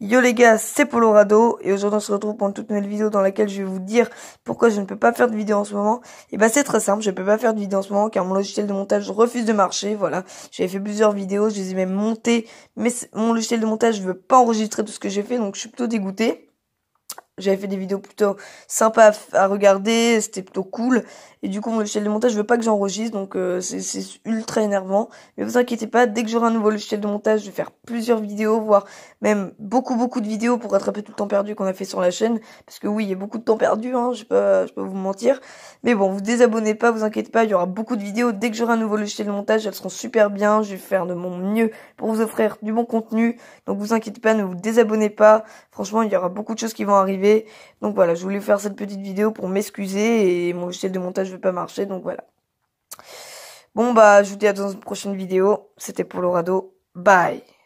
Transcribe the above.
Yo les gars, c'est Polorado et aujourd'hui on se retrouve pour une toute nouvelle vidéo dans laquelle je vais vous dire pourquoi je ne peux pas faire de vidéo en ce moment. Et bah c'est très simple, je ne peux pas faire de vidéo en ce moment car mon logiciel de montage refuse de marcher, voilà. J'avais fait plusieurs vidéos, je les ai même montées, mais mon logiciel de montage ne veut pas enregistrer tout ce que j'ai fait donc je suis plutôt dégoûté j'avais fait des vidéos plutôt sympas à, regarder, c'était plutôt cool. Et du coup, mon logiciel de montage, je veux pas que j'enregistre, donc euh, c'est ultra énervant. Mais vous inquiétez pas, dès que j'aurai un nouveau logiciel de montage, je vais faire plusieurs vidéos, voire même beaucoup beaucoup de vidéos pour rattraper tout le temps perdu qu'on a fait sur la chaîne. Parce que oui, il y a beaucoup de temps perdu, hein, je vais pas, je peux vous mentir. Mais bon, vous désabonnez pas, vous inquiétez pas, il y aura beaucoup de vidéos. Dès que j'aurai un nouveau logiciel de montage, elles seront super bien. Je vais faire de mon mieux pour vous offrir du bon contenu. Donc vous inquiétez pas, ne vous désabonnez pas. Franchement, il y aura beaucoup de choses qui vont arriver. Donc voilà, je voulais faire cette petite vidéo pour m'excuser et mon logiciel de montage ne veut pas marcher, donc voilà. Bon bah, je vous dis à dans une prochaine vidéo. C'était le radeau. Bye